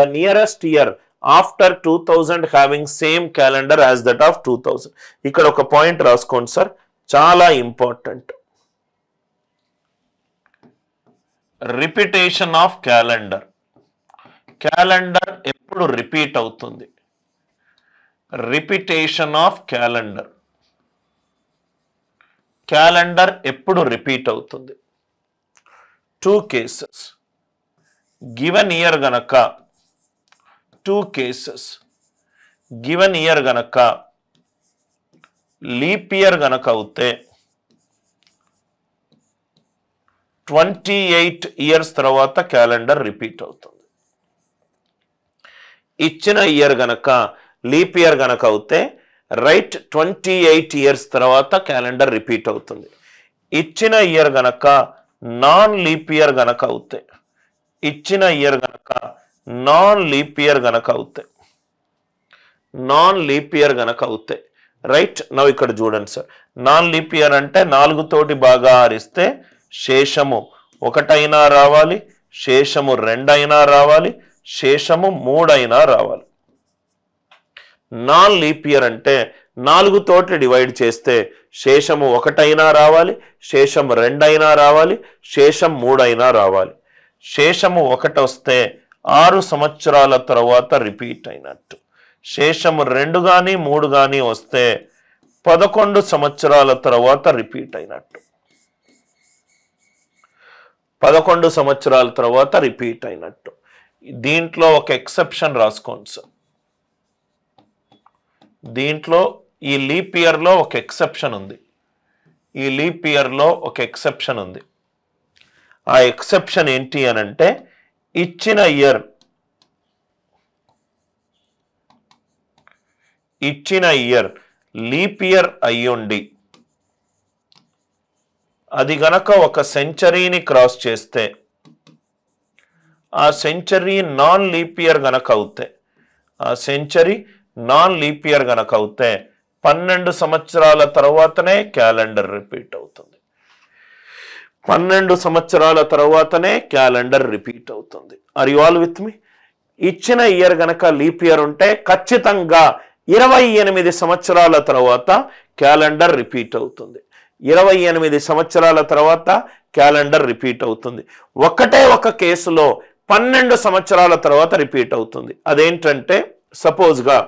the nearest year after 2000 having same calendar as that of 2000 ఇక్కడ ఒక point రాసుకోండి sir చాలా important repetition of calendar calendar ఎప్పుడు repeat అవుతుంది రిపిటేషన్ ఆఫ్ క్యాలెండర్ క్యాలెండర్ ఎప్పుడు repeat అవుతుంది టూ కేసెస్ గివెన్ ఇయర్ గనక టూ కేసెస్ గివెన్ ఇయర్ గనక లీప్ ఇయర్ గనక అవుతే ట్వంటీ ఎయిట్ ఇయర్స్ తర్వాత క్యాలెండర్ రిపీట్ అవుతుంది ఇచ్చిన ఇయర్ గనక లీప్ ఇయర్ గనక అవుతే రైట్ ట్వంటీ ఎయిట్ ఇయర్స్ తర్వాత క్యాలెండర్ రిపీట్ అవుతుంది ఇచ్చిన ఇయర్ గనక నాన్ లీప్ ఇయర్ గనక అవుతే ఇచ్చిన ఇయర్ నాన్ లీపియర్ గనక అవుతాయి నాన్ లీపియర్ గనక అవుతాయి రైట్ నవ్ ఇక్కడ చూడండి సార్ నాన్ లీపియర్ అంటే నాలుగు తోటి బాగా ఆరిస్తే శేషము ఒకటైనా రావాలి శేషము రెండైనా రావాలి శేషము మూడైనా రావాలి నాన్ లీపియర్ అంటే నాలుగు తోటి డివైడ్ చేస్తే శేషము ఒకటైనా రావాలి శేషం రెండైనా రావాలి శేషం మూడైనా రావాలి శేషము ఒకటి వస్తే ఆరు సంవత్సరాల తర్వాత రిపీట్ అయినట్టు శేషము రెండు కానీ మూడు కానీ వస్తే పదకొండు సంవత్సరాల తర్వాత రిపీట్ అయినట్టు పదకొండు సంవత్సరాల తర్వాత రిపీట్ అయినట్టు దీంట్లో ఒక ఎక్సెప్షన్ రాసుకోండి సార్ దీంట్లో ఈ లీప్ ఇయర్లో ఒక ఎక్సెప్షన్ ఉంది ఈ లీప్ ఇయర్లో ఒక ఎక్సెప్షన్ ఉంది ఆ ఎక్సెప్షన్ ఏంటి అనంటే అంటే ఇచ్చిన ఇయర్ ఇచ్చిన ఇయర్ లీప్ ఇయర్ అయ్యుండి అది గనక ఒక సెంచరీని క్రాస్ చేస్తే ఆ సెంచరీ నాన్ లీప్ ఇయర్ గనక అవుతే ఆ సెంచరీ నాన్ లీప్ ఇయర్ గనక అవుతే పన్నెండు సంవత్సరాల తర్వాతనే క్యాలెండర్ రిపీట్ అవుతుంది పన్నెండు సంవత్సరాల తర్వాతనే క్యాలెండర్ రిపీట్ అవుతుంది are you all with me ఇచ్చిన ఇయర్ గనక లీప్ ఇయర్ ఉంటే ఖచ్చితంగా ఇరవై ఎనిమిది సంవత్సరాల తర్వాత క్యాలెండర్ రిపీట్ అవుతుంది ఇరవై ఎనిమిది సంవత్సరాల తర్వాత క్యాలెండర్ రిపీట్ అవుతుంది ఒకటే ఒక కేసులో పన్నెండు సంవత్సరాల తర్వాత రిపీట్ అవుతుంది అదేంటంటే సపోజ్గా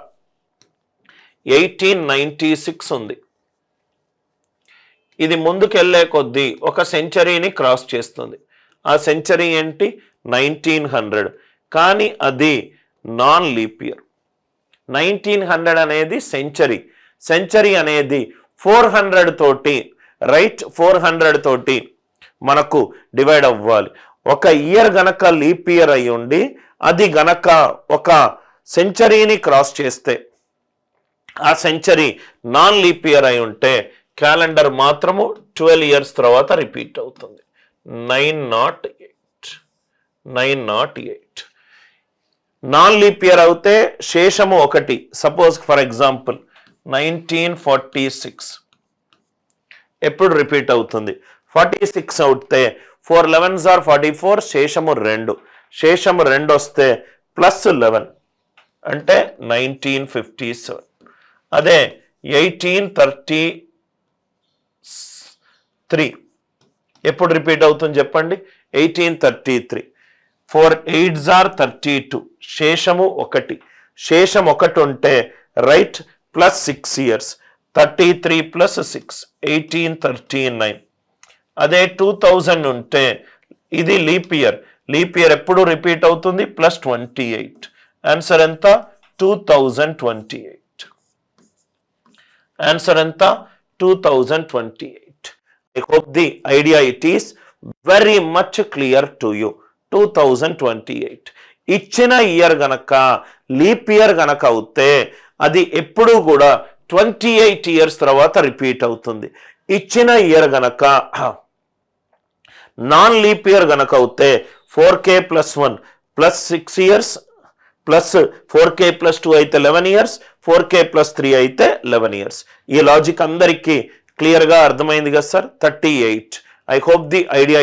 ఎయిటీన్ నైంటీ సిక్స్ ఉంది ఇది ముందుకెళ్లే కొద్దీ ఒక సెంచరీని క్రాస్ చేస్తుంది ఆ సెంచరీ ఏంటి నైన్టీన్ హండ్రెడ్ కానీ అది non leap year nineteen hundred అనేది సెంచరీ సెంచరీ అనేది ఫోర్ హండ్రెడ్ తోటి రైట్ ఫోర్ హండ్రెడ్ తోటి మనకు డివైడ్ అవ్వాలి ఒక ఇయర్ గనక లీప్ ఇయర్ అయి ఉండి అది గనక ఒక సెంచరీని క్రాస్ చేస్తే ఆ సెంచరీ నాన్ లీప్ ఇయర్ అయి ఉంటే క్యాలెండర్ మాత్రము ట్వెల్వ్ ఇయర్స్ తర్వాత రిపీట్ అవుతుంది nine nought eight nine nought eight non leap year అయితే శేషము ఒకటి suppose for example nineteen forty six ఎప్పుడు రిపీట్ అవుతుంది ఫార్టీ సిక్స్ అవుతే four elevens are forty four శేషము రెండు శేషము రెండు వస్తే ప్లస్ లెవెన్ అంటే నైన్టీన్ ఫిఫ్టీ సెవెన్ అదే ఎయిటీన్ థర్టీ త్రీ ఎప్పుడు రిపీట్ అవుతుంది చెప్పండి eighteen thirty three four eight are thirty two శేషము ఒకటి శేషం ఒకటి ఉంటే right plus six years thirty three plus six eighteen thirty nine అదే టూ థౌజండ్ ఉంటే ఇది లీప్ ఇయర్ లీప్ ఇయర్ ఎప్పుడు రిపీట్ అవుతుంది ప్లస్ ట్వంటీ ఎయిట్ ఆన్సర్ ఎంత two thousand twenty eight answer ఎంత two thousand twenty eight the idea it is very much clear to you two thousand twenty eight ఇచ్చిన year గనక leap year గనక అవుతే అది ఎప్పుడూ కూడా ట్వంటీ ఎయిట్ ఇయర్స్ తర్వాత రిపీట్ అవుతుంది ఇచ్చిన ఇయర్ గనక నాన్ లీప్ ఇయర్ గనక అవుతే four K plus one plus six years plus four K plus two అయితే eleven years four K plus three అయితే లెవెన్ ఇయర్స్ ఈ లాజిక్ అందరికీ క్లియర్గా అర్థమైంది కదా sir thirty eight I hope the idea